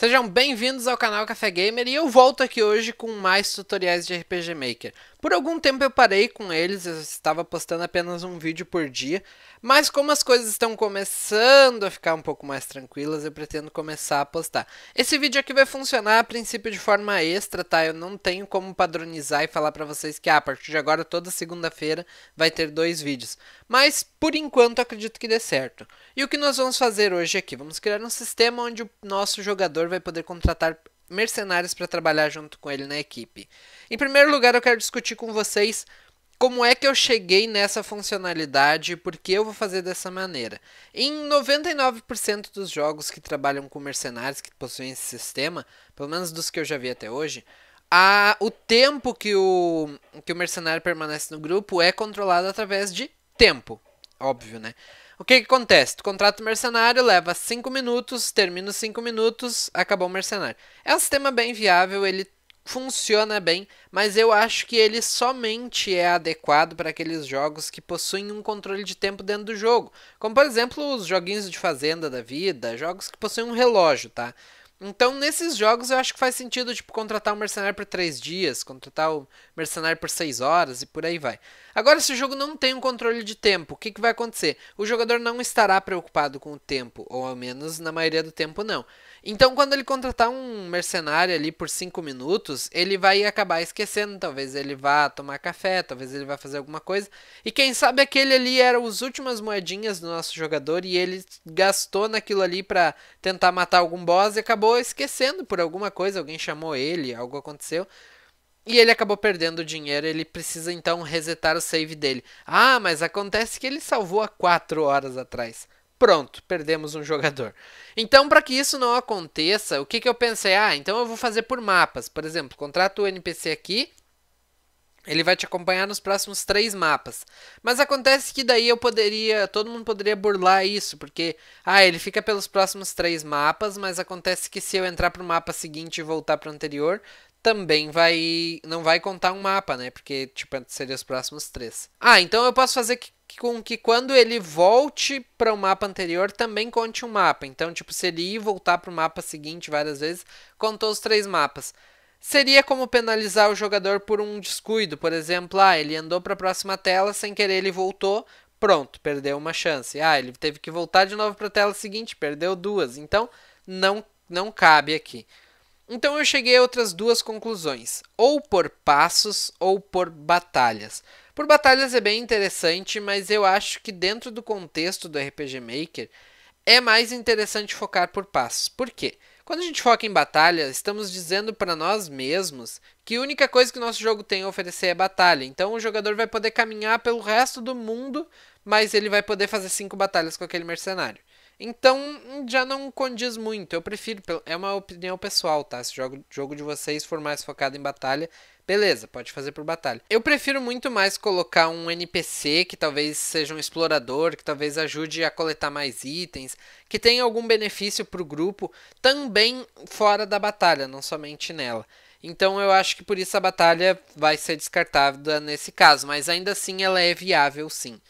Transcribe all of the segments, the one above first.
Sejam bem-vindos ao canal Café Gamer e eu volto aqui hoje com mais tutoriais de RPG Maker. Por algum tempo eu parei com eles, eu estava postando apenas um vídeo por dia, mas como as coisas estão começando a ficar um pouco mais tranquilas, eu pretendo começar a postar. Esse vídeo aqui vai funcionar a princípio de forma extra, tá? Eu não tenho como padronizar e falar para vocês que ah, a partir de agora toda segunda-feira vai ter dois vídeos. Mas por enquanto acredito que dê certo. E o que nós vamos fazer hoje aqui? Vamos criar um sistema onde o nosso jogador vai poder contratar mercenários para trabalhar junto com ele na equipe. Em primeiro lugar, eu quero discutir com vocês como é que eu cheguei nessa funcionalidade, e por que eu vou fazer dessa maneira. Em 99% dos jogos que trabalham com mercenários que possuem esse sistema, pelo menos dos que eu já vi até hoje, a, o tempo que o, que o mercenário permanece no grupo é controlado através de tempo, óbvio, né? O que, que acontece? Tu contrata o mercenário, leva 5 minutos, termina os 5 minutos, acabou o mercenário. É um sistema bem viável, ele funciona bem, mas eu acho que ele somente é adequado para aqueles jogos que possuem um controle de tempo dentro do jogo, como por exemplo os joguinhos de fazenda da vida, jogos que possuem um relógio, tá? Então, nesses jogos, eu acho que faz sentido, tipo, contratar um mercenário por 3 dias, contratar um mercenário por 6 horas e por aí vai. Agora, se o jogo não tem um controle de tempo, o que, que vai acontecer? O jogador não estará preocupado com o tempo, ou ao menos na maioria do tempo não. Então, quando ele contratar um mercenário ali por 5 minutos, ele vai acabar esquecendo, talvez ele vá tomar café, talvez ele vá fazer alguma coisa. E quem sabe aquele ali era as últimas moedinhas do nosso jogador e ele gastou naquilo ali para tentar matar algum boss e acabou acabou esquecendo por alguma coisa, alguém chamou ele, algo aconteceu. E ele acabou perdendo o dinheiro, ele precisa então resetar o save dele. Ah, mas acontece que ele salvou há 4 horas atrás. Pronto, perdemos um jogador. Então, para que isso não aconteça, o que, que eu pensei? Ah, então eu vou fazer por mapas. Por exemplo, contrato o NPC aqui, ele vai te acompanhar nos próximos três mapas. Mas acontece que daí eu poderia. Todo mundo poderia burlar isso, porque. Ah, ele fica pelos próximos três mapas, mas acontece que se eu entrar pro mapa seguinte e voltar pro anterior, também vai. Não vai contar um mapa, né? Porque, tipo, seria os próximos três. Ah, então eu posso fazer que, com que quando ele volte para o mapa anterior também conte um mapa. Então, tipo, se ele ir voltar para o mapa seguinte várias vezes, contou os três mapas. Seria como penalizar o jogador por um descuido, por exemplo, ah, ele andou para a próxima tela, sem querer ele voltou, pronto, perdeu uma chance. Ah, ele teve que voltar de novo para a tela seguinte, perdeu duas. Então, não não cabe aqui. Então eu cheguei a outras duas conclusões, ou por passos ou por batalhas. Por batalhas é bem interessante, mas eu acho que dentro do contexto do RPG Maker é mais interessante focar por passos. Por quê? Quando a gente foca em batalha, estamos dizendo para nós mesmos que a única coisa que o nosso jogo tem a oferecer é batalha. Então o jogador vai poder caminhar pelo resto do mundo, mas ele vai poder fazer cinco batalhas com aquele mercenário. Então já não condiz muito. Eu prefiro, é uma opinião pessoal, tá? Se o jogo, jogo de vocês for mais focado em batalha, Beleza, pode fazer por batalha. Eu prefiro muito mais colocar um NPC que talvez seja um explorador, que talvez ajude a coletar mais itens, que tenha algum benefício para o grupo também fora da batalha, não somente nela. Então eu acho que por isso a batalha vai ser descartada nesse caso, mas ainda assim ela é viável sim.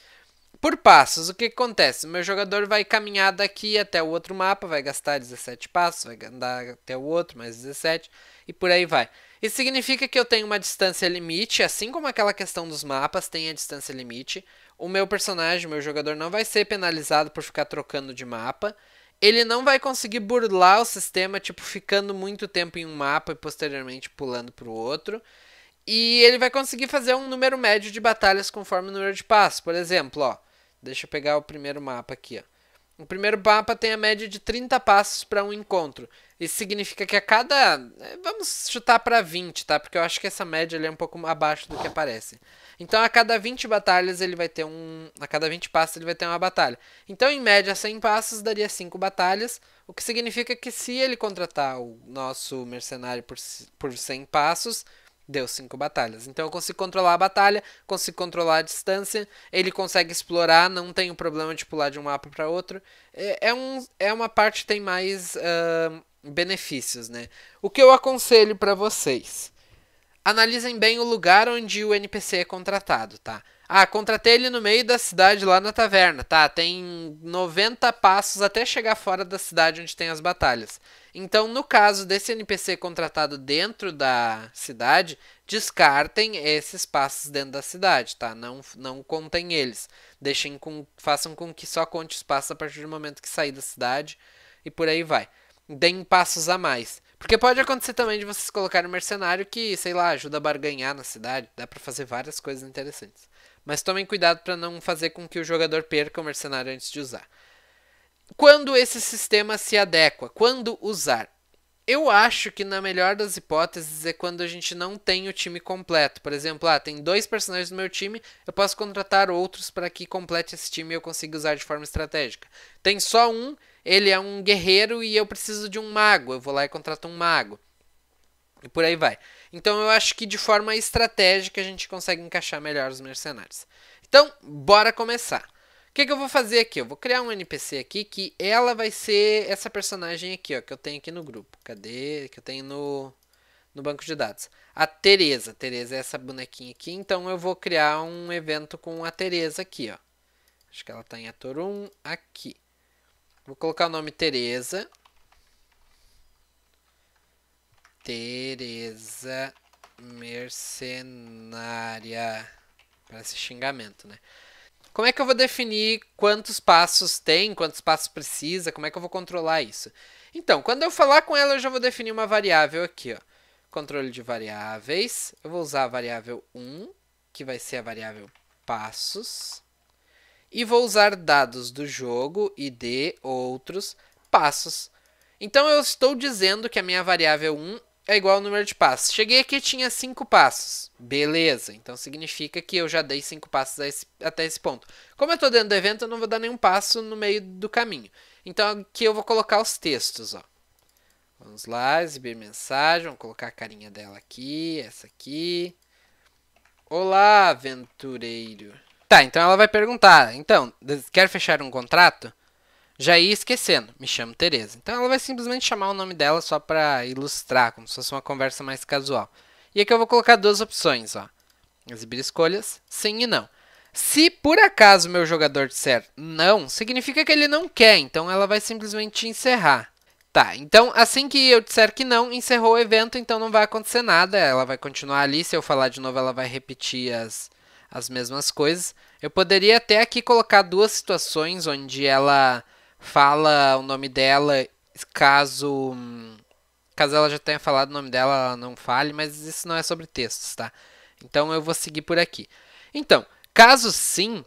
Por passos, o que acontece? meu jogador vai caminhar daqui até o outro mapa, vai gastar 17 passos, vai andar até o outro, mais 17, e por aí vai. Isso significa que eu tenho uma distância limite, assim como aquela questão dos mapas tem a distância limite. O meu personagem, o meu jogador, não vai ser penalizado por ficar trocando de mapa. Ele não vai conseguir burlar o sistema, tipo, ficando muito tempo em um mapa e posteriormente pulando para o outro. E ele vai conseguir fazer um número médio de batalhas conforme o número de passos. Por exemplo, ó, deixa eu pegar o primeiro mapa aqui. Ó. O primeiro mapa tem a média de 30 passos para um encontro. Isso significa que a cada. É, vamos chutar para 20, tá? Porque eu acho que essa média é um pouco abaixo do que aparece. Então a cada 20 batalhas ele vai ter um. A cada 20 passos ele vai ter uma batalha. Então, em média, 100 passos daria 5 batalhas. O que significa que se ele contratar o nosso mercenário por, por 100 passos, deu cinco batalhas. Então eu consigo controlar a batalha, consigo controlar a distância, ele consegue explorar, não tem o problema de pular de um mapa para outro. É, é, um, é uma parte que tem mais uh, benefícios, né? O que eu aconselho para vocês? Analisem bem o lugar onde o NPC é contratado, tá? Ah, contratei ele no meio da cidade lá na taverna. Tá, tem 90 passos até chegar fora da cidade onde tem as batalhas. Então, no caso desse NPC contratado dentro da cidade, descartem esses passos dentro da cidade, tá? Não, não contem eles. Deixem com, façam com que só conte os passos a partir do momento que sair da cidade e por aí vai. Deem passos a mais. Porque pode acontecer também de vocês colocarem um mercenário que, sei lá, ajuda a barganhar na cidade. Dá para fazer várias coisas interessantes mas tomem cuidado para não fazer com que o jogador perca o mercenário antes de usar. Quando esse sistema se adequa? Quando usar? Eu acho que na melhor das hipóteses é quando a gente não tem o time completo. Por exemplo, ah, tem dois personagens do meu time, eu posso contratar outros para que complete esse time e eu consiga usar de forma estratégica. Tem só um, ele é um guerreiro e eu preciso de um mago, eu vou lá e contrato um mago. E por aí vai. Então eu acho que de forma estratégica a gente consegue encaixar melhor os mercenários. Então, bora começar. O que, que, eu vou fazer aqui? Eu vou criar um NPC aqui que ela vai ser essa personagem aqui, ó, que eu tenho aqui no grupo. Cadê? Que eu tenho no, no banco de dados. A Tereza. Tereza é essa bonequinha aqui, então eu vou criar um evento com a Tereza aqui, ó. Acho que ela tá em Atorum aqui. Vou colocar o nome Tereza. Tereza mercenária. Parece xingamento, né? Como é que eu vou definir quantos passos tem, quantos passos precisa, como é que eu vou controlar isso? Então, quando eu falar com ela, eu já vou definir uma variável aqui, ó. Controle de variáveis. Eu vou usar a variável 1, que vai ser a variável passos. E vou usar dados do jogo, e de outros, passos. Então, eu estou dizendo que a minha variável 1 é igual ao número de passos. Cheguei aqui tinha cinco passos. Beleza, então significa que eu já dei cinco passos esse, até esse ponto. Como eu estou dentro do evento, eu não vou dar nenhum passo no meio do caminho. Então aqui eu vou colocar os textos, ó. Vamos lá, exibir mensagem, vamos colocar a carinha dela aqui, essa aqui. Olá, aventureiro. Tá, então ela vai perguntar, então, quer fechar um contrato? já ia esquecendo, me chamo Teresa. Então ela vai simplesmente chamar o nome dela só para ilustrar, como se fosse uma conversa mais casual. E aqui eu vou colocar duas opções, ó. Exibir escolhas, sim e não. Se por acaso meu jogador disser não, significa que ele não quer, então ela vai simplesmente encerrar. Tá, então assim que eu disser que não, encerrou o evento, então não vai acontecer nada, ela vai continuar ali, se eu falar de novo ela vai repetir as, as mesmas coisas. Eu poderia até aqui colocar duas situações onde ela fala o nome dela caso caso ela já tenha falado o nome dela, ela não fale, mas isso não é sobre textos, tá? Então eu vou seguir por aqui. Então, caso sim,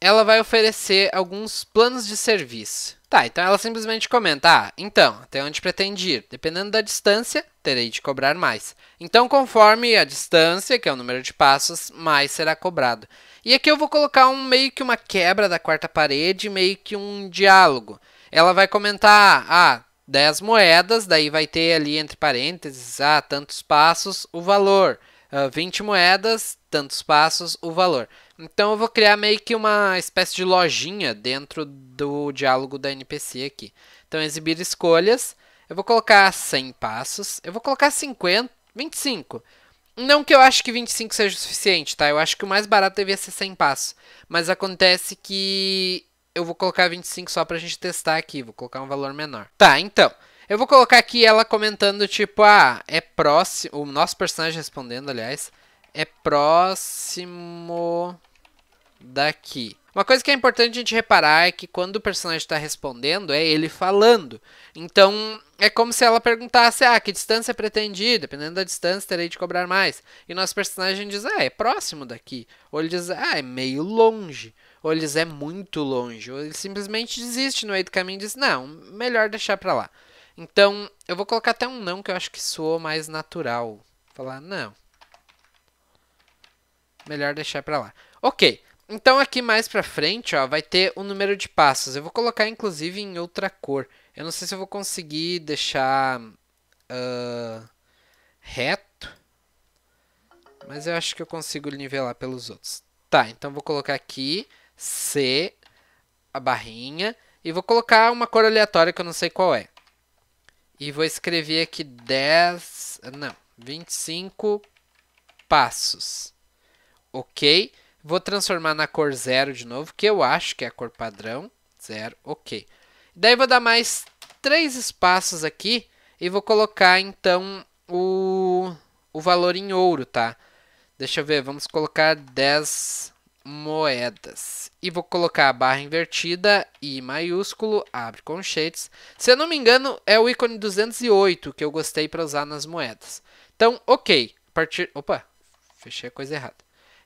ela vai oferecer alguns planos de serviço. Tá, então ela simplesmente comenta: Ah, então, até onde pretende ir? Dependendo da distância, terei de cobrar mais. Então, conforme a distância, que é o número de passos, mais será cobrado. E aqui eu vou colocar um meio que uma quebra da quarta parede, meio que um diálogo. Ela vai comentar: Ah, 10 moedas, daí vai ter ali entre parênteses, ah, tantos passos, o valor. Uh, ah, 20 moedas, tantos passos, o valor. Então eu vou criar meio que uma espécie de lojinha dentro do diálogo da NPC aqui. Então exibir escolhas, eu vou colocar 100 passos, eu vou colocar 50, 25. Não que eu acho que 25 seja o suficiente, tá? Eu acho que o mais barato devia ser 100 passos. Mas acontece que eu vou colocar 25 só pra gente testar aqui, vou colocar um valor menor. Tá, então, eu vou colocar aqui ela comentando tipo, ah, é próximo, o nosso personagem respondendo, aliás, é próximo daqui. Uma coisa que é importante a gente reparar é que quando o personagem está respondendo, é ele falando. Então, é como se ela perguntasse, ah, que distância pretendi? Dependendo da distância, terei de cobrar mais. E nosso personagem diz, ah, é próximo daqui. Ou ele diz, ah, é meio longe. Ou ele diz, é muito longe. Ou ele simplesmente desiste no meio do caminho e diz, não, melhor deixar pra lá. Então, eu vou colocar até um não que eu acho que soa mais natural. Falar, não. Melhor deixar pra lá. Ok. Então aqui mais pra frente, ó, vai ter o um número de passos. Eu vou colocar inclusive em outra cor. Eu não sei se eu vou conseguir deixar uh, reto, mas eu acho que eu consigo nivelar pelos outros. Tá, então vou colocar aqui C, a barrinha, e vou colocar uma cor aleatória que eu não sei qual é. E vou escrever aqui 10, não, 25 passos. Ok? Vou transformar na cor zero de novo, que eu acho que é a cor padrão. Zero, ok. Daí vou dar mais três espaços aqui e vou colocar então o, o valor em ouro, tá? Deixa eu ver, vamos colocar 10 moedas. E vou colocar a barra invertida, I maiúsculo, abre conchetes. Se eu não me engano, é o ícone 208 que eu gostei para usar nas moedas. Então, ok. partir... Opa, fechei a coisa errada.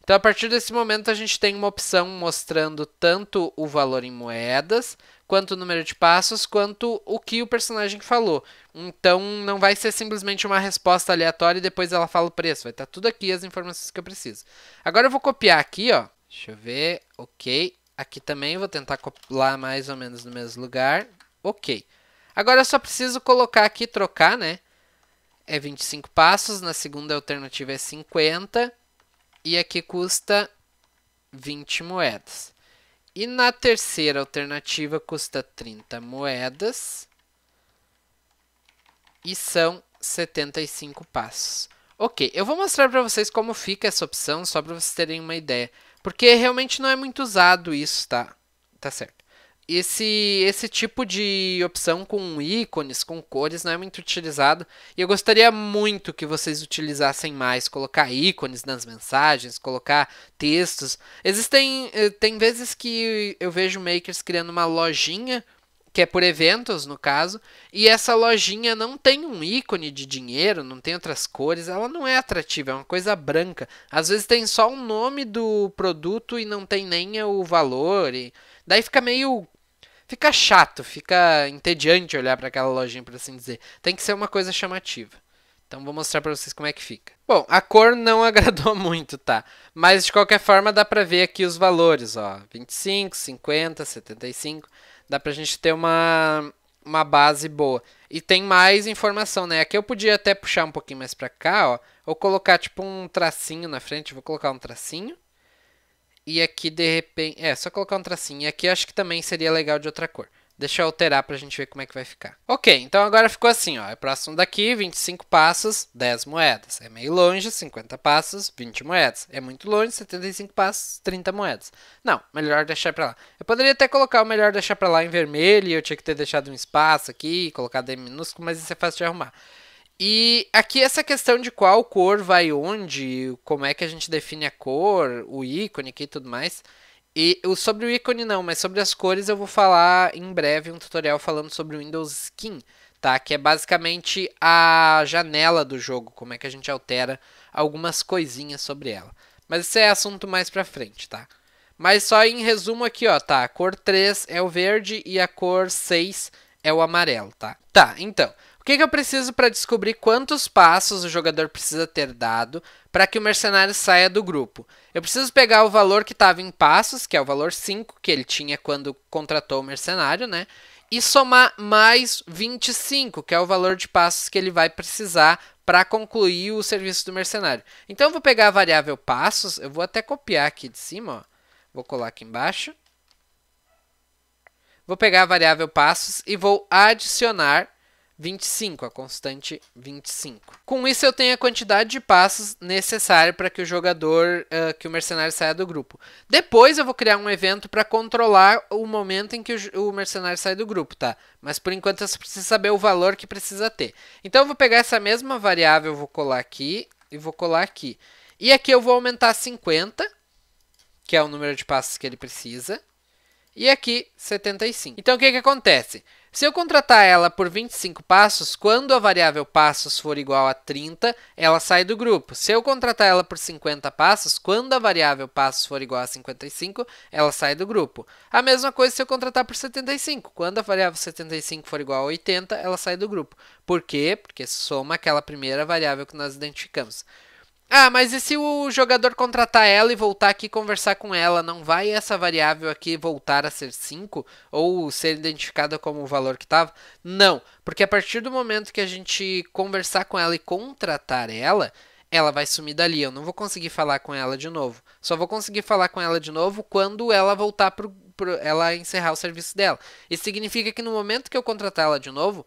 Então, a partir desse momento, a gente tem uma opção mostrando tanto o valor em moedas, quanto o número de passos, quanto o que o personagem falou. Então, não vai ser simplesmente uma resposta aleatória e depois ela fala o preço. Vai estar tá tudo aqui as informações que eu preciso. Agora eu vou copiar aqui, ó. Deixa eu ver. Ok. Aqui também vou tentar copiar mais ou menos no mesmo lugar. Ok. Agora eu só preciso colocar aqui, trocar, né? É 25 passos, na segunda alternativa é 50 e aqui custa 20 moedas. E na terceira alternativa custa 30 moedas e são 75 passos. Ok, eu vou mostrar para vocês como fica essa opção, só para vocês terem uma ideia. Porque realmente não é muito usado isso, tá? Tá certo esse, esse tipo de opção com ícones, com cores, não é muito utilizado. E eu gostaria muito que vocês utilizassem mais, colocar ícones nas mensagens, colocar textos. Existem eh, tem vezes que eu vejo makers criando uma lojinha, que é por eventos no caso, e essa lojinha não tem um ícone de dinheiro, não tem outras cores, ela não é atrativa, é uma coisa branca. Às vezes tem só o nome do produto e não tem nem o valor, e daí fica meio Fica chato, fica entediante olhar para aquela lojinha, por assim dizer. Tem que ser uma coisa chamativa. Então vou mostrar para vocês como é que fica. Bom, a cor não agradou muito, tá? Mas de qualquer forma dá para ver aqui os valores, ó. 25, 50, 75. Dá pra gente ter uma, uma base boa. E tem mais informação, né? Aqui eu podia até puxar um pouquinho mais para cá, ó. Ou colocar tipo um tracinho na frente. Vou colocar um tracinho. E aqui de repente... É, só colocar um tracinho. E aqui acho que também seria legal de outra cor. Deixa eu alterar pra gente ver como é que vai ficar. Ok, então agora ficou assim, ó. É próximo daqui, 25 passos, 10 moedas. É meio longe, 50 passos, 20 moedas. É muito longe, 75 passos, 30 moedas. Não, melhor deixar pra lá. Eu poderia até colocar o melhor deixar pra lá em vermelho, eu tinha que ter deixado um espaço aqui, colocado em minúsculo, mas isso é fácil de arrumar. E aqui essa questão de qual cor vai onde, como é que a gente define a cor, o ícone aqui e tudo mais. E sobre o ícone não, mas sobre as cores eu vou falar em breve um tutorial falando sobre o Windows Skin, tá? Que é basicamente a janela do jogo, como é que a gente altera algumas coisinhas sobre ela. Mas isso é assunto mais pra frente, tá? Mas só em resumo aqui, ó, tá? A cor 3 é o verde e a cor 6 é o amarelo, tá? Tá, então, que, que eu preciso para descobrir quantos passos o jogador precisa ter dado para que o mercenário saia do grupo? Eu preciso pegar o valor que estava em passos, que é o valor 5 que ele tinha quando contratou o mercenário, né? E somar mais 25, que é o valor de passos que ele vai precisar para concluir o serviço do mercenário. Então eu vou pegar a variável passos, eu vou até copiar aqui de cima, ó. vou colar aqui embaixo. Vou pegar a variável passos e vou adicionar 25, a constante 25. Com isso eu tenho a quantidade de passos necessária para que o jogador, uh, que o mercenário saia do grupo. Depois eu vou criar um evento para controlar o momento em que o, o, mercenário sai do grupo, tá? Mas por enquanto eu só preciso saber o valor que precisa ter. Então eu vou pegar essa mesma variável, vou colar aqui e vou colar aqui. E aqui eu vou aumentar 50, que é o número de passos que ele precisa. E aqui 75. Então o que, que acontece? Se eu contratar ela por 25 passos, quando a variável passos for igual a 30, ela sai do grupo. Se eu contratar ela por 50 passos, quando a variável passos for igual a 55, ela sai do grupo. A mesma coisa se eu contratar por 75. Quando a variável 75 for igual a 80, ela sai do grupo. Por quê? Porque soma aquela primeira variável que nós identificamos. Ah, mas e se o jogador contratar ela e voltar aqui conversar com ela, não vai essa variável aqui voltar a ser 5 ou ser identificada como o valor que estava? Não, porque a partir do momento que a gente conversar com ela e contratar ela, ela vai sumir dali, eu não vou conseguir falar com ela de novo. Só vou conseguir falar com ela de novo quando ela voltar para ela encerrar o serviço dela. Isso significa que no momento que eu contratar ela de novo,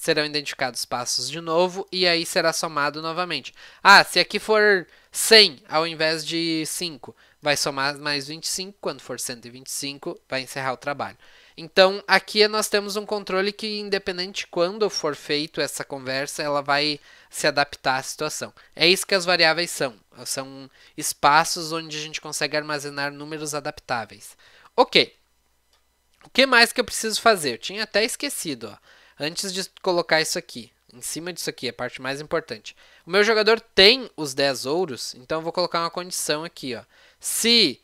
serão identificados passos de novo e aí será somado novamente. Ah, se aqui for 100 ao invés de 5, vai somar mais 25, quando for 125, vai encerrar o trabalho. Então, aqui nós temos um controle que, independente de quando for feito essa conversa, ela vai se adaptar à situação. É isso que as variáveis são. São espaços onde a gente consegue armazenar números adaptáveis. Ok. O que mais que eu preciso fazer? Eu tinha até esquecido. Ó. Antes de colocar isso aqui, em cima disso aqui, a parte mais importante. O meu jogador tem os 10 ouros, então eu vou colocar uma condição aqui, ó. Se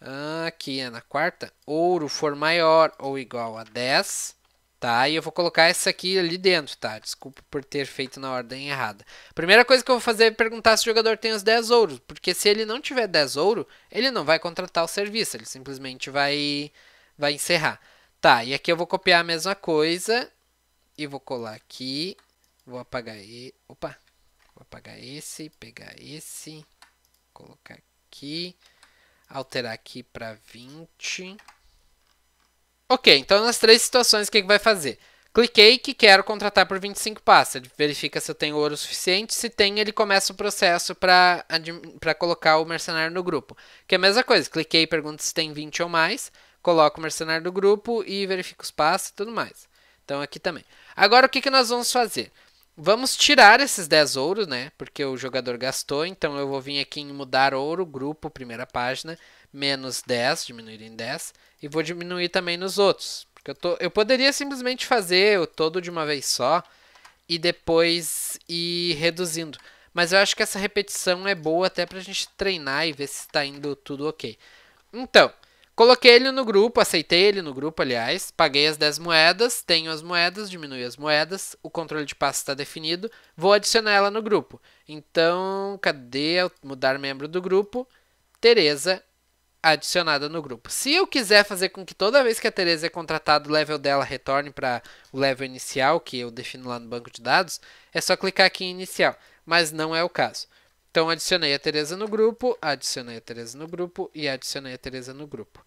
ah, aqui é na quarta, ouro for maior ou igual a 10, tá? E eu vou colocar essa aqui ali dentro, tá? Desculpa por ter feito na ordem errada. Primeira coisa que eu vou fazer é perguntar se o jogador tem os 10 ouros, porque se ele não tiver 10 ouro, ele não vai contratar o serviço, ele simplesmente vai vai encerrar. Tá, e aqui eu vou copiar a mesma coisa e vou colar aqui. Vou apagar e... Opa! Vou apagar esse, pegar esse, colocar aqui. Alterar aqui para 20. Ok, então nas três situações o que, que vai fazer? Cliquei que quero contratar por 25 passos. Ele verifica se eu tenho ouro suficiente. Se tem, ele começa o processo para colocar o mercenário no grupo. Que é a mesma coisa. Cliquei e pergunta se tem 20 ou mais. Coloco o mercenário no grupo e verifico os passos e tudo mais. Então aqui também. Agora o que, que nós vamos fazer? Vamos tirar esses 10 ouros, né? Porque o jogador gastou, então eu vou vir aqui em mudar ouro, grupo, primeira página, menos 10, diminuir em 10, e vou diminuir também nos outros. Porque eu, tô, eu poderia simplesmente fazer o todo de uma vez só e depois ir reduzindo. Mas eu acho que essa repetição é boa até pra gente treinar e ver se está indo tudo ok. Então, Coloquei ele no grupo, aceitei ele no grupo, aliás, paguei as 10 moedas, tenho as moedas, diminui as moedas, o controle de passo está definido, vou adicionar ela no grupo. Então, cadê mudar membro do grupo? Tereza adicionada no grupo. Se eu quiser fazer com que toda vez que a Tereza é contratada, o level dela retorne para o level inicial, que eu defino lá no banco de dados, é só clicar aqui em inicial, mas não é o caso. Então adicionei a Teresa no grupo, adicionei a Teresa no grupo e adicionei a Teresa no grupo.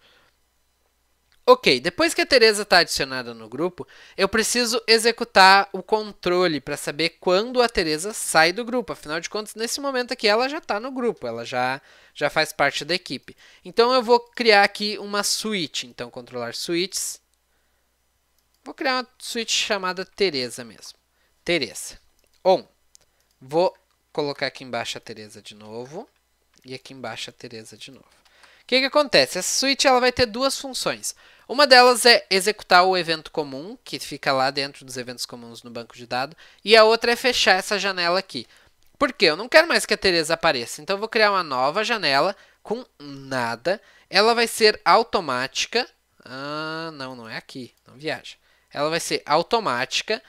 Ok, depois que a Teresa está adicionada no grupo, eu preciso executar o controle para saber quando a Teresa sai do grupo. Afinal de contas, nesse momento aqui ela já está no grupo, ela já, já faz parte da equipe. Então eu vou criar aqui uma switch. Então controlar switches. Vou criar uma switch chamada Teresa mesmo. Teresa. On. Vou colocar aqui embaixo a Teresa de novo e aqui embaixo a Teresa de novo. O que, que acontece? Essa suíte ela vai ter duas funções. Uma delas é executar o evento comum, que fica lá dentro dos eventos comuns no banco de dados, e a outra é fechar essa janela aqui. Por quê? Eu não quero mais que a Teresa apareça, então eu vou criar uma nova janela com nada. Ela vai ser automática. Ah, não, não é aqui, não viaja. Ela vai ser automática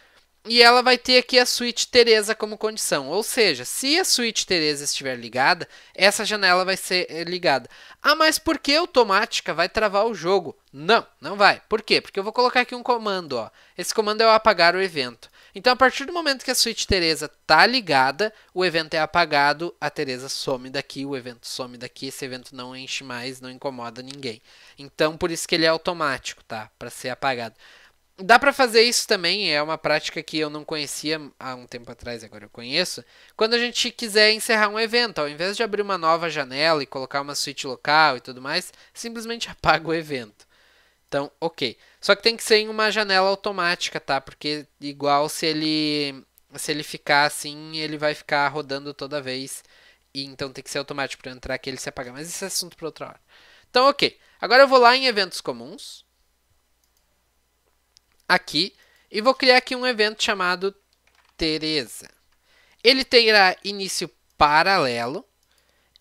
e ela vai ter aqui a suíte Teresa como condição. Ou seja, se a suíte Teresa estiver ligada, essa janela vai ser eh, ligada. Ah, mas por que automática vai travar o jogo? Não, não vai. Por quê? Porque eu vou colocar aqui um comando. Ó. Esse comando é o apagar o evento. Então, a partir do momento que a suíte Teresa está ligada, o evento é apagado, a Teresa some daqui, o evento some daqui, esse evento não enche mais, não incomoda ninguém. Então, por isso que ele é automático, tá? Para ser apagado. Dá para fazer isso também, é uma prática que eu não conhecia há um tempo atrás, agora eu conheço. Quando a gente quiser encerrar um evento, ao invés de abrir uma nova janela e colocar uma suíte local e tudo mais, simplesmente apaga o evento. Então, ok. Só que tem que ser em uma janela automática, tá? Porque igual se ele se ele ficar assim, ele vai ficar rodando toda vez. E então tem que ser automático para entrar que ele se apagar Mas esse é assunto para outra hora. Então, ok. Agora eu vou lá em eventos comuns aqui e vou criar aqui um evento chamado Teresa. Ele terá início paralelo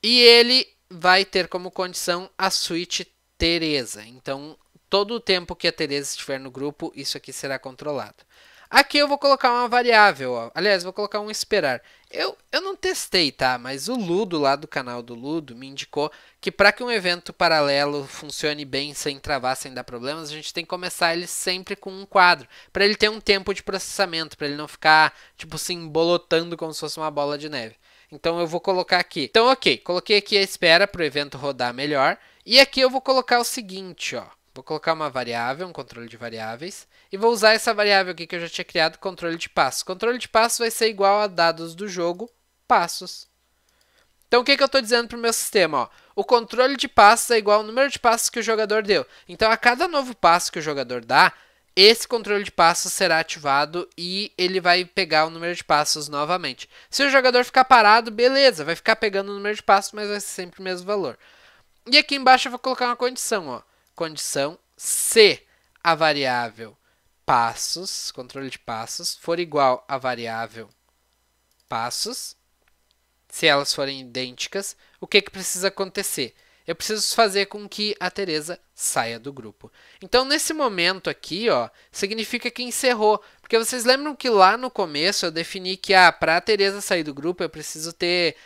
e ele vai ter como condição a suíte Teresa. Então, todo o tempo que a Teresa estiver no grupo, isso aqui será controlado. Aqui eu vou colocar uma variável, ó. aliás, vou colocar um esperar. Eu, eu não testei, tá? Mas o Ludo, lá do canal do Ludo, me indicou que para que um evento paralelo funcione bem, sem travar, sem dar problemas, a gente tem que começar ele sempre com um quadro, para ele ter um tempo de processamento, para ele não ficar, tipo, se embolotando como se fosse uma bola de neve. Então eu vou colocar aqui. Então, ok, coloquei aqui a espera para o evento rodar melhor. E aqui eu vou colocar o seguinte, ó. Vou colocar uma variável, um controle de variáveis, e vou usar essa variável aqui que eu já tinha criado, controle de passos. Controle de passos vai ser igual a dados do jogo, passos. Então, o que, que eu estou dizendo para o meu sistema? Ó? O controle de passos é igual ao número de passos que o jogador deu. Então, a cada novo passo que o jogador dá, esse controle de passos será ativado e ele vai pegar o número de passos novamente. Se o jogador ficar parado, beleza, vai ficar pegando o número de passos, mas vai ser sempre o mesmo valor. E aqui embaixo eu vou colocar uma condição, ó condição se a variável passos, controle de passos, for igual à variável passos, se elas forem idênticas, o que, que precisa acontecer? Eu preciso fazer com que a Teresa saia do grupo. Então, nesse momento aqui, ó, significa que encerrou. Porque vocês lembram que lá no começo eu defini que ah, para a Teresa sair do grupo eu preciso ter,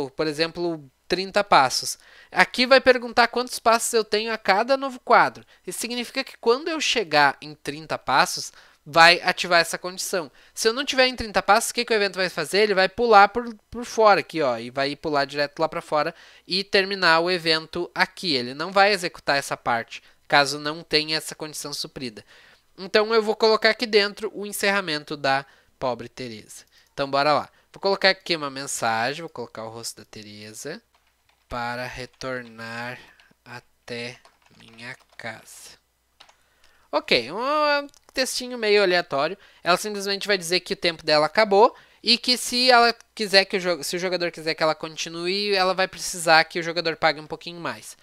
uh, por exemplo, 30 passos. Aqui vai perguntar quantos passos eu tenho a cada novo quadro. Isso significa que quando eu chegar em 30 passos, vai ativar essa condição. Se eu não tiver em 30 passos, o que, que o evento vai fazer? Ele vai pular por, por fora aqui, ó, e vai pular direto lá para fora e terminar o evento aqui. Ele não vai executar essa parte, caso não tenha essa condição suprida. Então, eu vou colocar aqui dentro o encerramento da pobre Teresa. Então, bora lá. Vou colocar aqui uma mensagem, vou colocar o rosto da Teresa para retornar até minha casa. Ok, é um textinho meio aleatório. Ela simplesmente vai dizer que o tempo dela acabou e que se ela quiser que o se o jogador quiser que ela continue, ela vai precisar que o jogador pague um pouquinho mais.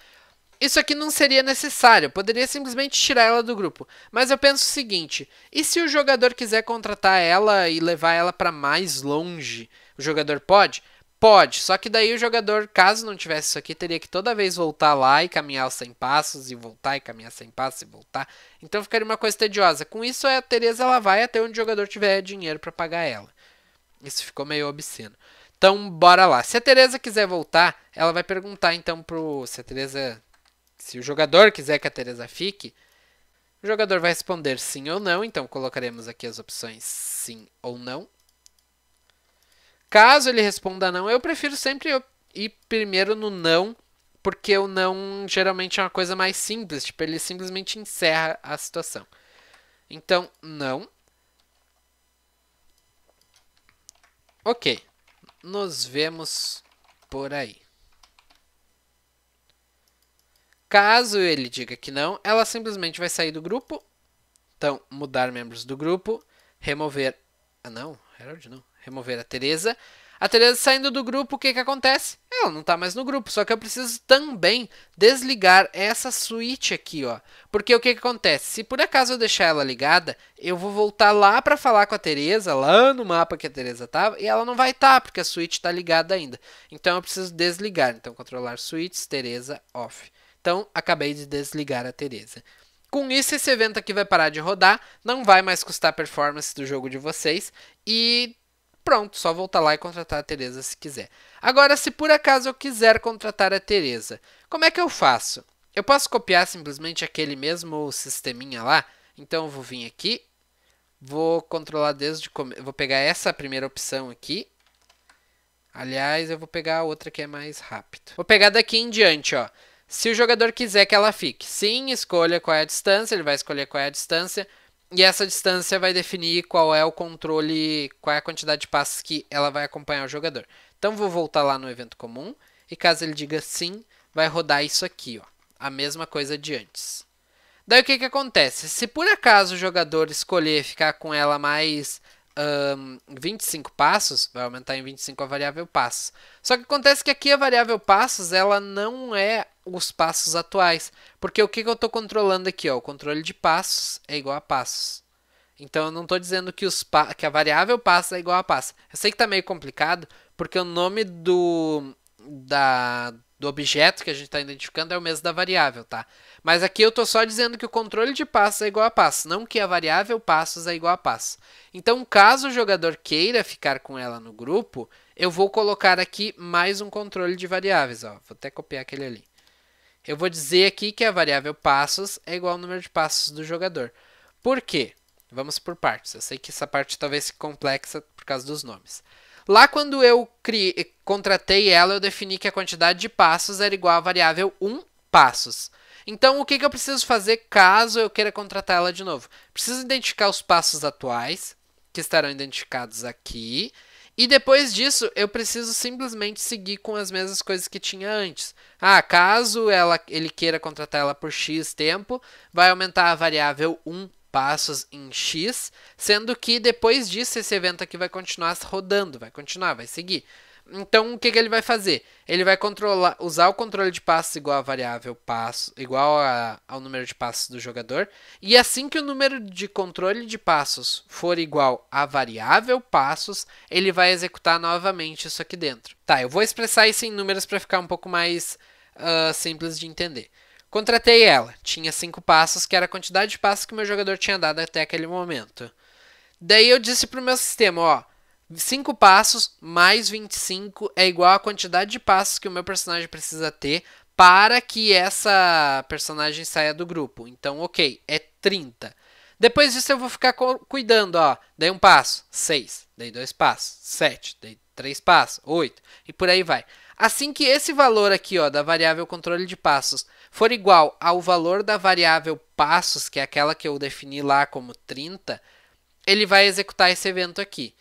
Isso aqui não seria necessário, poderia simplesmente tirar ela do grupo. Mas eu penso o seguinte: e se o jogador quiser contratar ela e levar ela para mais longe, o jogador pode? Pode, só que daí o jogador, caso não tivesse isso aqui, teria que toda vez voltar lá e caminhar os 100 passos, e voltar e caminhar 100 passos e voltar. Então ficaria uma coisa tediosa. Com isso, a Tereza ela vai até onde o jogador tiver dinheiro para pagar ela. Isso ficou meio obsceno. Então, bora lá. Se a Tereza quiser voltar, ela vai perguntar então pro. Se a Tereza. Se o jogador quiser que a Tereza fique, o jogador vai responder sim ou não. Então, colocaremos aqui as opções sim ou não. Caso ele responda não, eu prefiro sempre ir primeiro no não, porque o não geralmente é uma coisa mais simples, tipo, ele simplesmente encerra a situação. Então, não. Ok. Nos vemos por aí. Caso ele diga que não, ela simplesmente vai sair do grupo. Então, mudar membros do grupo, remover. Ah, não, Herald não remover a Teresa. A Teresa saindo do grupo, o que que acontece? Ela não está mais no grupo, só que eu preciso também desligar essa switch aqui, ó. Porque o que que acontece? Se por acaso eu deixar ela ligada, eu vou voltar lá para falar com a Teresa, lá no mapa que a Teresa estava tá, e ela não vai estar, tá, porque a switch está ligada ainda. Então eu preciso desligar, então controlar suites Teresa off. Então acabei de desligar a Teresa. Com isso, esse evento aqui vai parar de rodar, não vai mais custar performance do jogo de vocês e Pronto, só voltar lá e contratar a Teresa se quiser. Agora, se por acaso eu quiser contratar a Teresa, como é que eu faço? Eu posso copiar simplesmente aquele mesmo sisteminha lá? Então eu vou vir aqui, vou controlar desde vou pegar essa primeira opção aqui. Aliás, eu vou pegar a outra que é mais rápido. Vou pegar daqui em diante, ó. Se o jogador quiser que ela fique, sim, escolha qual é a distância, ele vai escolher qual é a distância. E essa distância vai definir qual é o controle, qual é a quantidade de passos que ela vai acompanhar o jogador. Então vou voltar lá no evento comum e caso ele diga sim, vai rodar isso aqui, ó, a mesma coisa de antes. Daí o que, que acontece? Se por acaso o jogador escolher ficar com ela mais um, 25 passos, vai aumentar em 25 a variável passos. Só que acontece que aqui a variável passos ela não é os passos atuais. Porque o que, que eu estou controlando aqui? Ó? O controle de passos é igual a passos. Então eu não estou dizendo que, os que a variável passos é igual a passos. Eu sei que está meio complicado, porque o nome do, da, do objeto que a gente está identificando é o mesmo da variável, tá? Mas aqui eu estou só dizendo que o controle de passos é igual a passos, não que a variável passos é igual a passos. Então, caso o jogador queira ficar com ela no grupo, eu vou colocar aqui mais um controle de variáveis. Ó. Vou até copiar aquele ali eu vou dizer aqui que a variável passos é igual ao número de passos do jogador. Por quê? Vamos por partes. Eu sei que essa parte talvez se complexa por causa dos nomes. Lá quando eu criei, contratei ela, eu defini que a quantidade de passos era igual à variável 1 passos. Então, o que, que eu preciso fazer caso eu queira contratar ela de novo? Preciso identificar os passos atuais, que estarão identificados aqui, e depois disso, eu preciso simplesmente seguir com as mesmas coisas que tinha antes. Ah, caso ela, ele queira contratar ela por X tempo, vai aumentar a variável 1 passos em X, sendo que depois disso esse evento aqui vai continuar rodando, vai continuar, vai seguir. Então, o que, que ele vai fazer? Ele vai controlar, usar o controle de passos igual a variável passo, igual a, ao número de passos do jogador. E assim que o número de controle de passos for igual a variável passos, ele vai executar novamente isso aqui dentro. Tá, eu vou expressar isso em números para ficar um pouco mais uh, simples de entender. Contratei ela, tinha cinco passos, que era a quantidade de passos que meu jogador tinha dado até aquele momento. Daí eu disse para o meu sistema, ó, 5 passos mais 25 é igual à quantidade de passos que o meu personagem precisa ter para que essa personagem saia do grupo. Então, ok, é 30. Depois disso eu vou ficar cuidando, ó. Dei um passo, 6, dei dois passos, 7, dei três passos, 8 e por aí vai. Assim que esse valor aqui, ó, da variável controle de passos, for igual ao valor da variável passos, que é aquela que eu defini lá como 30, ele vai executar esse evento aqui.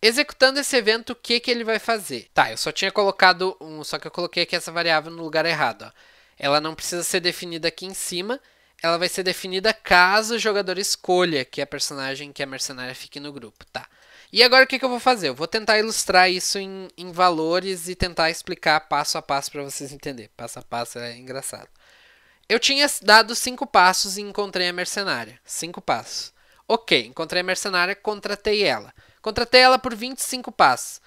Executando esse evento, o que, que ele vai fazer? Tá, eu só tinha colocado um, só que eu coloquei aqui essa variável no lugar errado. Ó. Ela não precisa ser definida aqui em cima, ela vai ser definida caso o jogador escolha que a personagem que é mercenária fique no grupo, tá? E agora o que, que eu vou fazer? Eu vou tentar ilustrar isso em, em valores e tentar explicar passo a passo para vocês entenderem. Passo a passo é engraçado. Eu tinha dado cinco passos e encontrei a mercenária. Cinco passos. Ok, encontrei a mercenária, contratei ela. Contratei ela por 25 passos.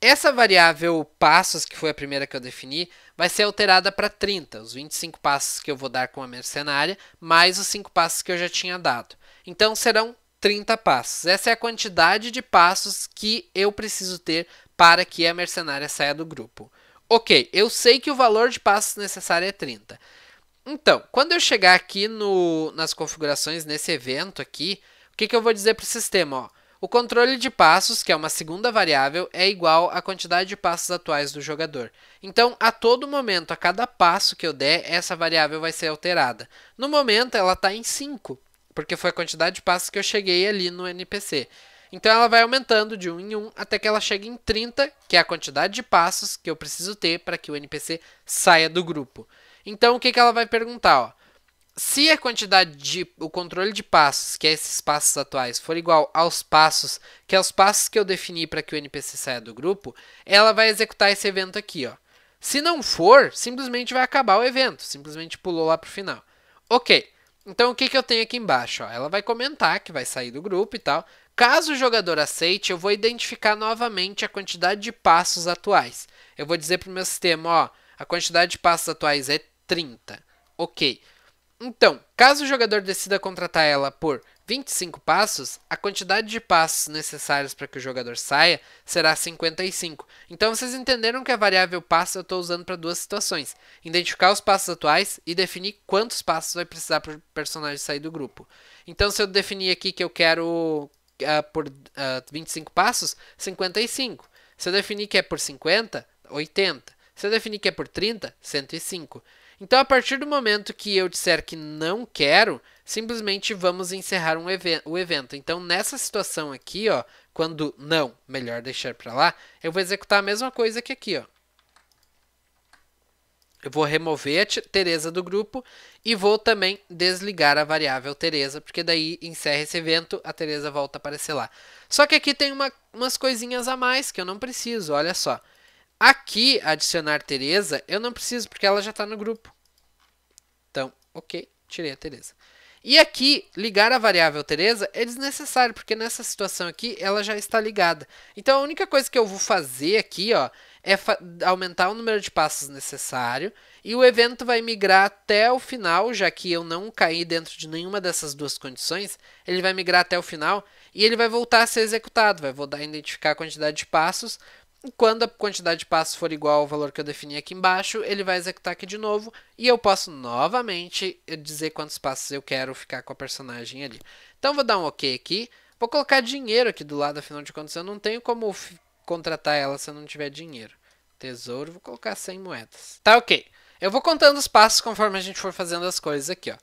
Essa variável passos, que foi a primeira que eu defini, vai ser alterada para 30, os 25 passos que eu vou dar com a mercenária, mais os 5 passos que eu já tinha dado. Então serão 30 passos. Essa é a quantidade de passos que eu preciso ter para que a mercenária saia do grupo. Ok, eu sei que o valor de passos necessário é 30. Então, quando eu chegar aqui no, nas configurações, nesse evento aqui, o que, que eu vou dizer para o sistema? Ó, o controle de passos, que é uma segunda variável, é igual à quantidade de passos atuais do jogador. Então, a todo momento, a cada passo que eu der, essa variável vai ser alterada. No momento, ela está em 5, porque foi a quantidade de passos que eu cheguei ali no NPC. Então ela vai aumentando de 1 um em 1 um, até que ela chegue em 30, que é a quantidade de passos que eu preciso ter para que o NPC saia do grupo. Então o que, que ela vai perguntar? Ó? Se a quantidade de o controle de passos, que é esses passos atuais, for igual aos passos, que é os passos que eu defini para que o NPC saia do grupo, ela vai executar esse evento aqui, ó. Se não for, simplesmente vai acabar o evento, simplesmente pulou lá pro final. OK. Então o que que eu tenho aqui embaixo, ó? Ela vai comentar que vai sair do grupo e tal. Caso o jogador aceite, eu vou identificar novamente a quantidade de passos atuais. Eu vou dizer pro meu sistema, ó, a quantidade de passos atuais é 30. OK. Então, caso o jogador decida contratar ela por 25 passos, a quantidade de passos necessários para que o jogador saia será 55. Então vocês entenderam que a variável passo eu estou usando para duas situações: identificar os passos atuais e definir quantos passos vai precisar para o personagem sair do grupo. Então, se eu definir aqui que eu quero uh, por uh, ah, 25 passos, 55. Se eu definir que é por 50, 80. Se eu definir que é por 30, 105. Então, a partir do momento que eu disser que não quero, simplesmente vamos encerrar um o evento. Então, nessa situação aqui, ó, quando não, melhor deixar para lá, eu vou executar a mesma coisa que aqui, ó. Eu vou remover a Tereza do grupo e vou também desligar a variável Tereza, porque daí encerra esse evento, a Tereza volta a aparecer lá. Só que aqui tem uma, umas coisinhas a mais que eu não preciso, olha só. Aqui, adicionar Tereza, eu não preciso, porque ela já está no grupo. Então, ok, tirei a Tereza. E aqui, ligar a variável Tereza é desnecessário, porque nessa situação aqui ela já está ligada. Então, a única coisa que eu vou fazer aqui ó, é aumentar o número de passos necessário e o evento vai migrar até o final, já que eu não caí dentro de nenhuma dessas duas condições, ele vai migrar até o final e ele vai voltar a ser executado, vai voltar a identificar a quantidade de passos quando a quantidade de passos for igual ao valor que eu defini aqui embaixo, ele vai executar aqui de novo e eu posso novamente dizer quantos passos eu quero ficar com a personagem ali. Então vou dar um OK aqui, vou colocar dinheiro aqui do lado, afinal de contas eu não tenho como contratar ela se eu não tiver dinheiro. Tesouro, vou colocar 100 moedas. Tá OK. Eu vou contando os passos conforme a gente for fazendo as coisas aqui, ó.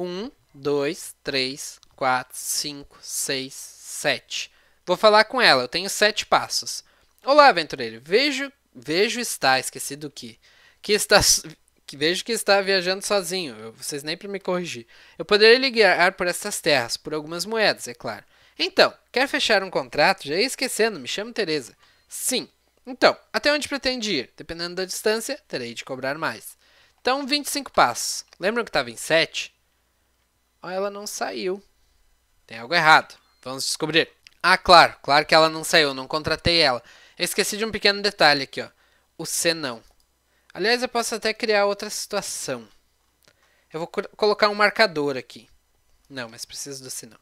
1, 2, 3, 4, 5, 6, 7. Vou falar com ela, eu tenho 7 passos. Olá, aventureiro. Vejo, vejo está esquecido que que está que vejo que está viajando sozinho. Eu, vocês nem para me corrigir. Eu poderia ligar por estas terras por algumas moedas, é claro. Então, quer fechar um contrato? Já ia esquecendo, me chamo Teresa. Sim. Então, até onde pretende ir? Dependendo da distância, terei de cobrar mais. Então, 25 passos. Lembram que estava em 7? Oh, ela não saiu. Tem algo errado. Vamos descobrir. Ah, claro, claro que ela não saiu, não contratei ela. Eu esqueci de um pequeno detalhe aqui, ó. O senão. Aliás, eu posso até criar outra situação. Eu vou colocar um marcador aqui. Não, mas preciso do senão.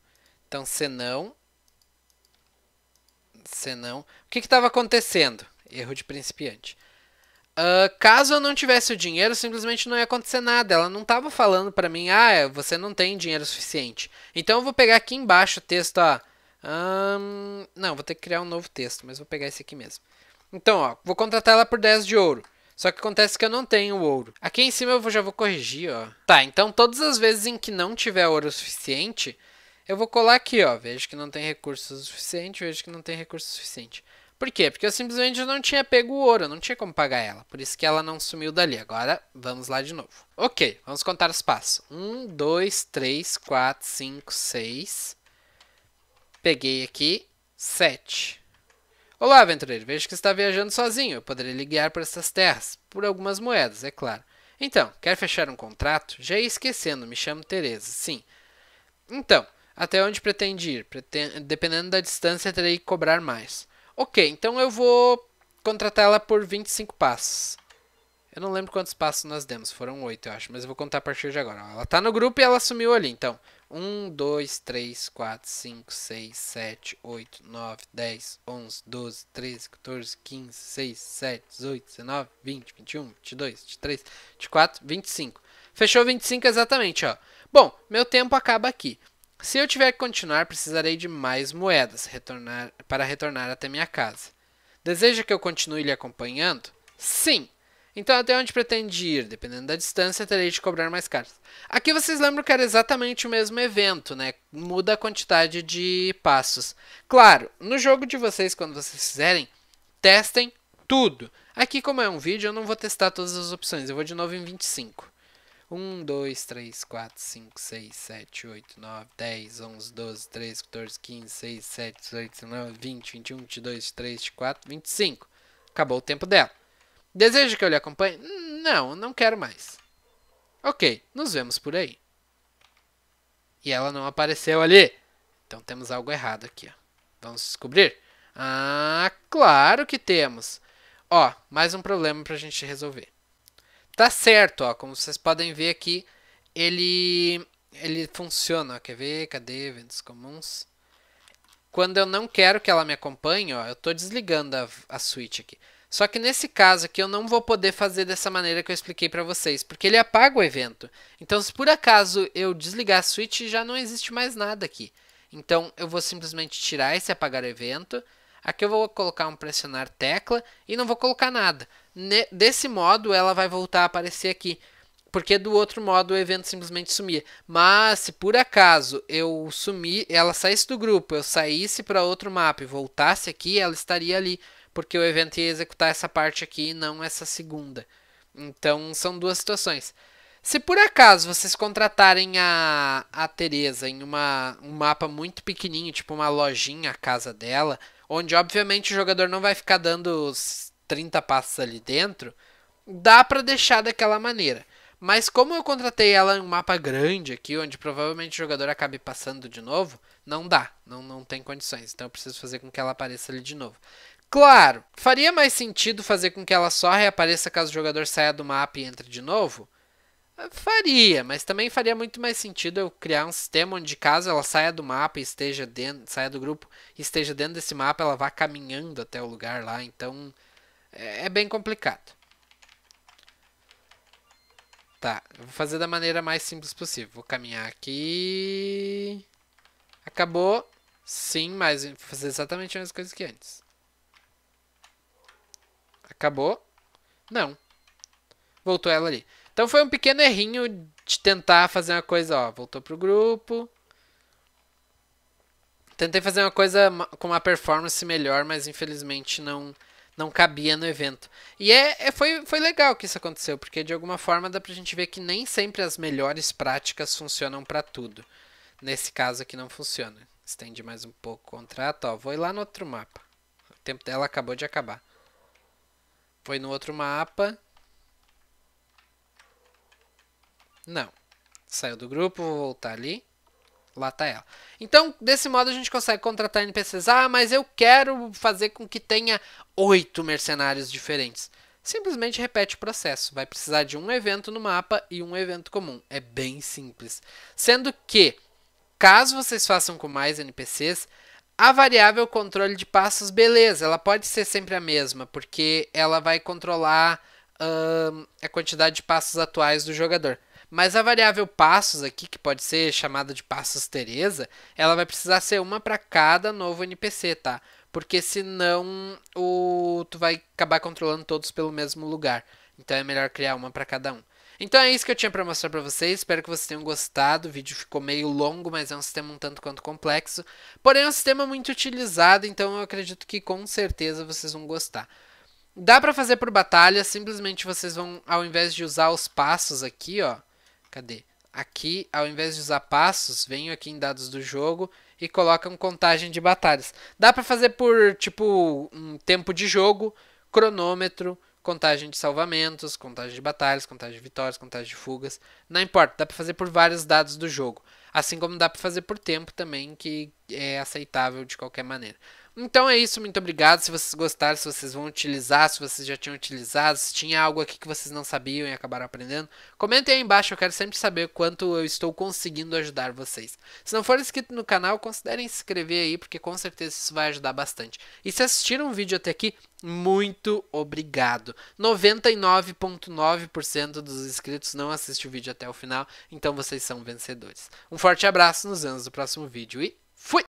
Então, senão. Senão. O que estava acontecendo? Erro de principiante. Uh, caso eu não tivesse o dinheiro, simplesmente não ia acontecer nada. Ela não estava falando para mim, ah, é, você não tem dinheiro suficiente. Então eu vou pegar aqui embaixo o texto, ó. Um, não, vou ter que criar um novo texto, mas vou pegar esse aqui mesmo. Então, ó, vou contratar ela por 10 de ouro. Só que acontece que eu não tenho ouro. Aqui em cima eu já vou corrigir, ó. Tá, então todas as vezes em que não tiver ouro suficiente, eu vou colar aqui, ó. Vejo que não tem recurso suficiente, vejo que não tem recurso suficiente. Por quê? Porque eu simplesmente não tinha pego o ouro, não tinha como pagar ela. Por isso que ela não sumiu dali. Agora, vamos lá de novo. Ok, vamos contar os passos. 1, 2, 3, 4, 5, 6... Peguei aqui 7. Olá, aventureiro. Vejo que está viajando sozinho. Eu poderia ligar para essas terras, por algumas moedas, é claro. Então, quer fechar um contrato? Já ia esquecendo, me chamo Teresa, sim. Então, até onde pretende ir? Dependendo da distância, terei que cobrar mais. Ok, então eu vou contratar ela por 25 passos. Eu não lembro quantos passos nós demos, foram 8, eu acho, mas eu vou contar a partir de agora. Ela está no grupo e ela sumiu ali, então. 1, 2, 3, 4, 5, 6, 7, 8, 9, 10, 11, 12, 13, 14, 15, 16, 17, 18, 19, 20, 21, 22, 23, 24, 25. Fechou 25 exatamente, ó. Bom, meu tempo acaba aqui. Se eu tiver que continuar, precisarei de mais moedas retornar, para retornar até minha casa. Deseja que eu continue lhe acompanhando? Sim! Então, até onde pretende ir, dependendo da distância, terei de cobrar mais caras. Aqui vocês lembram que era exatamente o mesmo evento, né? Muda a quantidade de passos. Claro, no jogo de vocês, quando vocês fizerem, testem tudo. Aqui, como é um vídeo, eu não vou testar todas as opções, eu vou de novo em 25. 1, 2, 3, 4, 5, 6, 7, 8, 9, 10, 11, 12, 13, 14, 15, 16, 17, 18, 19, 20, 21, 22, 23, 24, 25. Acabou o tempo dela. Deseja que eu lhe acompanhe? Não, não quero mais. Ok, nos vemos por aí. E ela não apareceu ali. Então temos algo errado aqui. Ó. Vamos descobrir? Ah, claro que temos. Ó, mais um problema para a gente resolver. Tá certo, ó. Como vocês podem ver aqui, ele, ele funciona. Ó. Quer ver? Cadê eventos comuns? Quando eu não quero que ela me acompanhe, ó, eu estou desligando a, a switch aqui. Só que nesse caso aqui eu não vou poder fazer dessa maneira que eu expliquei para vocês, porque ele apaga o evento. Então se por acaso eu desligar a switch, já não existe mais nada aqui. Então eu vou simplesmente tirar esse apagar evento, aqui eu vou colocar um pressionar tecla e não vou colocar nada. desse modo ela vai voltar a aparecer aqui, porque do outro modo o evento simplesmente sumia. Mas se por acaso eu sumir, ela saísse do grupo, eu saísse para outro mapa e voltasse aqui, ela estaria ali porque o evento ia executar essa parte aqui e não essa segunda. Então são duas situações. Se por acaso vocês contratarem a, a Tereza em uma, um mapa muito pequenininho, tipo uma lojinha, a casa dela, onde obviamente o jogador não vai ficar dando os 30 passos ali dentro, dá para deixar daquela maneira. Mas como eu contratei ela em um mapa grande aqui, onde provavelmente o jogador acabe passando de novo, não dá, não, não tem condições. Então eu preciso fazer com que ela apareça ali de novo. Claro, faria mais sentido fazer com que ela só reapareça caso o jogador saia do mapa e entre de novo? Faria, mas também faria muito mais sentido eu criar um sistema onde caso ela saia do mapa e esteja dentro, saia do grupo e esteja dentro desse mapa, ela vá caminhando até o lugar lá, então é, é bem complicado. Tá, vou fazer da maneira mais simples possível. Vou caminhar aqui. Acabou. Sim, mas vou fazer exatamente a mesma coisa que antes. Acabou? Não. Voltou ela ali. Então foi um pequeno errinho de tentar fazer uma coisa, ó. Voltou pro grupo. Tentei fazer uma coisa com uma performance melhor, mas infelizmente não não cabia no evento. E é, é, foi, foi legal que isso aconteceu, porque de alguma forma dá pra gente ver que nem sempre as melhores práticas funcionam para tudo. Nesse caso aqui não funciona. Estende mais um pouco o contrato, ó. Vou ir lá no outro mapa. O tempo dela acabou de acabar. Foi no outro mapa. Não. Saiu do grupo, vou voltar ali. Lá tá ela. Então, desse modo a gente consegue contratar NPCs. Ah, mas eu quero fazer com que tenha oito mercenários diferentes. Simplesmente repete o processo. Vai precisar de um evento no mapa e um evento comum. É bem simples. Sendo que, caso vocês façam com mais NPCs, a variável controle de passos, beleza, ela pode ser sempre a mesma, porque ela vai controlar a quantidade de passos atuais do jogador. Mas a variável passos aqui, que pode ser chamada de passos Tereza ela vai precisar ser uma para cada novo NPC, tá? Porque senão o tu vai acabar controlando todos pelo mesmo lugar. Então é melhor criar uma para cada um. Então é isso que eu tinha para mostrar para vocês, espero que vocês tenham gostado, o vídeo ficou meio longo, mas é um sistema um tanto quanto complexo, porém é um sistema muito utilizado, então eu acredito que com certeza vocês vão gostar. Dá para fazer por batalha, simplesmente vocês vão, ao invés de usar os passos aqui, ó, cadê? Aqui, ao invés de usar passos, venho aqui em dados do jogo e colocam contagem de batalhas. Dá para fazer por, tipo, um tempo de jogo, cronômetro, contagem de salvamentos, contagem de batalhas, contagem de vitórias, contagem de fugas. Não importa, dá para fazer por vários dados do jogo. Assim como dá para fazer por tempo também, que é aceitável de qualquer maneira. Então é isso, muito obrigado. Se vocês gostaram, se vocês vão utilizar, se vocês já tinham utilizado, se tinha algo aqui que vocês não sabiam e acabaram aprendendo, comentem aí embaixo, eu quero sempre saber quanto eu estou conseguindo ajudar vocês. Se não for inscrito no canal, considerem se inscrever aí, porque com certeza isso vai ajudar bastante. E se assistiram um vídeo até aqui, muito obrigado. 99,9% dos inscritos não assiste o vídeo até o final, então vocês são vencedores. Um forte abraço, nos vemos no próximo vídeo e fui!